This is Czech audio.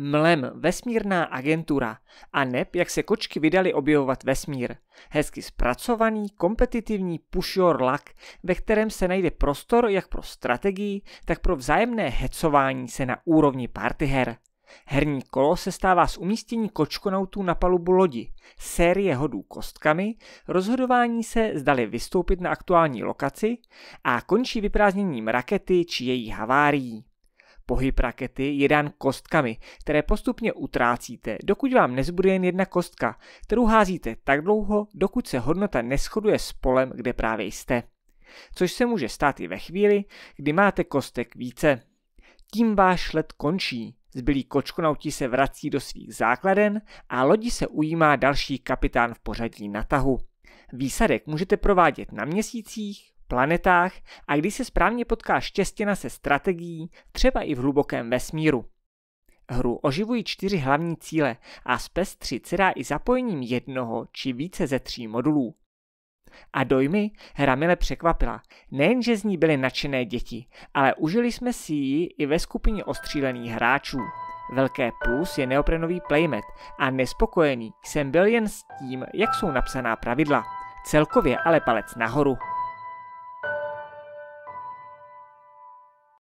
Mlem vesmírná agentura a nep, jak se kočky vydali objevovat vesmír. Hezky zpracovaný, kompetitivní push your luck, ve kterém se najde prostor jak pro strategii, tak pro vzájemné hecování se na úrovni party her. Herní kolo se stává z umístění kočkonautů na palubu lodi, série hodů kostkami, rozhodování se zdali vystoupit na aktuální lokaci a končí vyprázdněním rakety či její havárií pohyb rakety je dán kostkami, které postupně utrácíte, dokud vám nezbude jen jedna kostka, kterou házíte tak dlouho, dokud se hodnota neschoduje s polem, kde právě jste. Což se může stát i ve chvíli, kdy máte kostek více. Tím váš let končí, zbylí kočkonauti se vrací do svých základen a lodi se ujímá další kapitán v pořadí natahu. Výsadek můžete provádět na měsících, planetách a kdy se správně potká štěstěna se strategií, třeba i v hlubokém vesmíru. Hru oživují čtyři hlavní cíle a 3 se dá i zapojením jednoho či více ze tří modulů. A dojmy hra mile překvapila. Nejenže z ní byly nadšené děti, ale užili jsme si ji i ve skupině ostřílených hráčů. Velké plus je neoprenový playmat a nespokojený jsem byl jen s tím, jak jsou napsaná pravidla. Celkově ale palec nahoru.